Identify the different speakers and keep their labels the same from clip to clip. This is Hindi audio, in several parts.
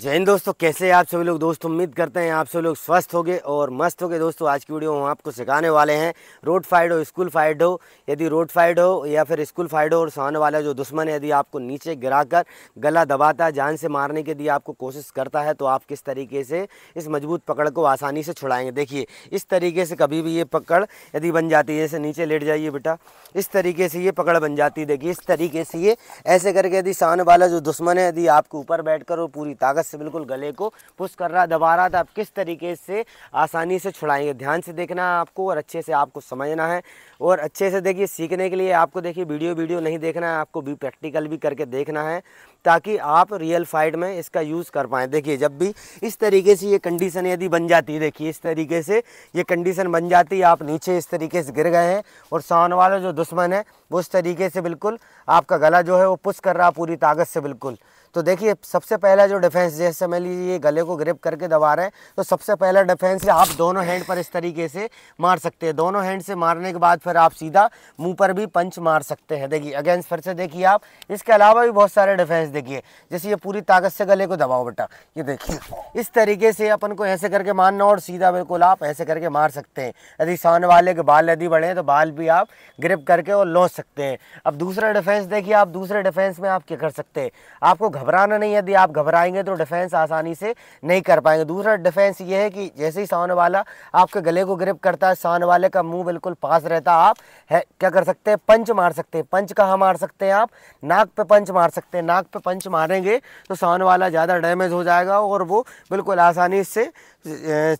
Speaker 1: जय हिंद दोस्तों कैसे आप सभी लोग दोस्तों उम्मीद करते हैं आप सभी लोग स्वस्थ हो गए और मस्त हो गए दोस्तों आज की वीडियो हम आपको सिखाने वाले हैं रोड फाइट हो स्कूल फाइट हो यदि रोड फाइट हो या फिर स्कूल फाइट हो और सामने वाला जो दुश्मन है यदि आपको नीचे गिराकर गला दबाता है जान से मारने की यदि आपको कोशिश करता है तो आप किस तरीके से इस मजबूत पकड़ को आसानी से छुड़ाएंगे देखिए इस तरीके से कभी भी ये पकड़ यदि बन जाती है जैसे नीचे लेट जाइए बेटा इस तरीके से ये पकड़ बन जाती है देखिए इस तरीके से ये ऐसे करके यदि सामने वाला जो दुश्मन है यदि आपको ऊपर बैठ और पूरी ताकत कागज़ से बिल्कुल गले को पुश कर रहा दबा रहा था आप किस तरीके से आसानी से छुड़ाएंगे ध्यान से देखना है आपको और अच्छे से आपको समझना है और अच्छे से देखिए सीखने के लिए आपको देखिए वीडियो वीडियो नहीं देखना है आपको भी प्रैक्टिकल भी करके देखना है ताकि आप रियल फाइट में इसका यूज़ कर पाएँ देखिए जब भी इस तरीके से ये कंडीशन यदि बन जाती है देखिए इस तरीके से ये कंडीशन बन जाती है आप नीचे इस तरीके से गिर गए हैं और सामने वाला जो दुश्मन है वो इस तरीके से बिल्कुल आपका गला जो है वो पुश कर रहा पूरी ताकत से बिल्कुल तो देखिए सबसे पहला जो डिफेंस जैसे मैं लीजिए गले को ग्रिप करके दबा रहे हैं तो सबसे पहला डिफेंस आप दोनों हैंड पर इस तरीके से मार सकते हैं दोनों हैंड से मारने के बाद फिर आप सीधा मुंह पर भी पंच मार सकते हैं देखिए अगेंस्ट फिर से देखिए आप इसके अलावा भी बहुत सारे डिफेंस देखिए जैसे ये पूरी ताकत से गले को दबाओ बेटा ये देखिए इस तरीके से अपन को ऐसे करके मारना और सीधा बिल्कुल आप ऐसे करके मार सकते हैं यदि शान वाले के बाल यदि बढ़े तो बाल भी आप ग्रिप करके और लौट सकते हैं अब दूसरा डिफेंस देखिए आप दूसरे डिफेंस में आप क्या कर सकते हैं आपको घबराना नहीं है यदि आप घबराएंगे तो डिफेंस आसानी से नहीं कर पाएंगे दूसरा डिफेंस ये है कि जैसे ही सामने वाला आपके गले को ग्रिप करता है सामने वाले का मुंह बिल्कुल पास रहता आप है क्या कर सकते हैं पंच मार सकते हैं पंच कहाँ मार सकते हैं आप नाक पे पंच मार सकते हैं नाक पे पंच मारेंगे तो सामने वाला ज़्यादा डैमेज हो जाएगा और वो बिल्कुल आसानी से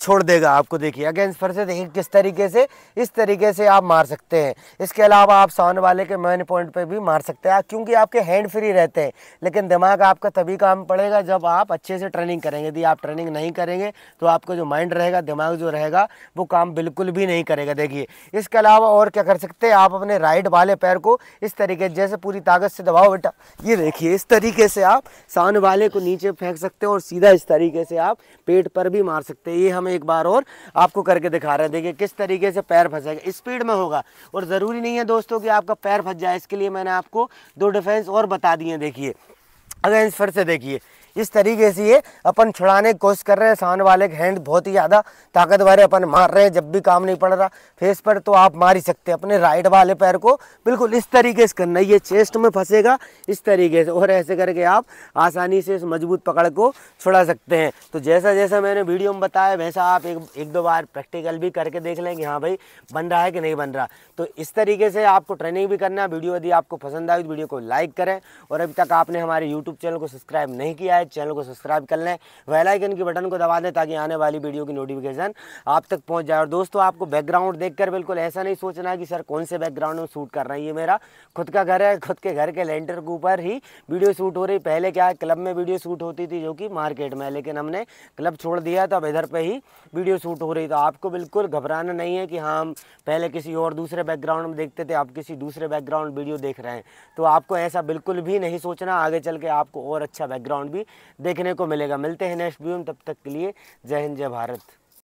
Speaker 1: छोड़ देगा आपको देखिए अगेंस्ट फिर से देखिए किस तरीके से इस तरीके से आप मार सकते हैं इसके अलावा आप सामने वाले के मेन पॉइंट पर भी मार सकते हैं क्योंकि आपके हैंड फ्री रहते हैं लेकिन दिमाग आप आपका तभी काम पड़ेगा जब आप अच्छे से ट्रेनिंग करेंगे यदि आप ट्रेनिंग नहीं करेंगे तो आपका जो माइंड रहेगा दिमाग जो रहेगा वो काम बिल्कुल भी नहीं करेगा देखिए इसके अलावा और क्या कर सकते हैं आप अपने राइट वाले पैर को इस तरीके जैसे पूरी ताकत से दबाओ बेटा ये देखिए इस तरीके से आप सान वाले को नीचे फेंक सकते हैं और सीधा इस तरीके से आप पेट पर भी मार सकते हैं ये हम एक बार और आपको करके दिखा रहे हैं देखिए किस तरीके से पैर फंसेगा स्पीड में होगा और ज़रूरी नहीं है दोस्तों कि आपका पैर फंस जाए इसके लिए मैंने आपको दो डिफेंस और बता दिए देखिए अगेंस्ट फिर से देखिए इस तरीके से ये अपन छुड़ाने की कोशिश कर रहे हैं सान वाले के हैंड बहुत ही ज़्यादा ताकतवर है अपन मार रहे हैं जब भी काम नहीं पड़ रहा फेस पर तो आप मार ही सकते हैं अपने राइट वाले पैर को बिल्कुल इस तरीके से करना ये चेस्ट में फंसेगा इस तरीके से और ऐसे करके आप आसानी से इस मजबूत पकड़ को छुड़ा सकते हैं तो जैसा जैसा मैंने वीडियो में बताया वैसा आप एक एक दो बार प्रैक्टिकल भी करके देख लें कि हाँ भाई बन रहा है कि नहीं बन रहा तो इस तरीके से आपको ट्रेनिंग भी करना वीडियो यदि आपको पसंद आए तो वीडियो को लाइक करें और अभी तक आपने हमारे यूट्यूब चैनल को सब्सक्राइब नहीं किया है है चैनल को सब्सक्राइब कर लें वेलाइकन के बटन को दबा दें ताकि आने वाली वीडियो की नोटिफिकेशन आप तक पहुँच जाए और दोस्तों आपको बैकग्राउंड देखकर बिल्कुल ऐसा नहीं सोचना कि सर कौन से बैकग्राउंड में शूट कर रहा है ये मेरा खुद का घर है खुद के घर के लेंटर के ऊपर ही वीडियो शूट हो रही पहले क्या है क्लब में वीडियो शूट होती थी जो कि मार्केट में लेकिन हमने क्लब छोड़ दिया तो अब इधर पर ही वीडियो शूट हो रही तो आपको बिल्कुल घबराना नहीं है कि हाँ हम पहले किसी और दूसरे बैकग्राउंड में देखते थे आप किसी दूसरे बैकग्राउंड वीडियो देख रहे हैं तो आपको ऐसा बिल्कुल भी नहीं सोचना आगे चल के आपको और अच्छा बैकग्राउंड भी देखने को मिलेगा मिलते हैं नेक्स्ट वीडियो में तब तक के लिए जय हिंद जय भारत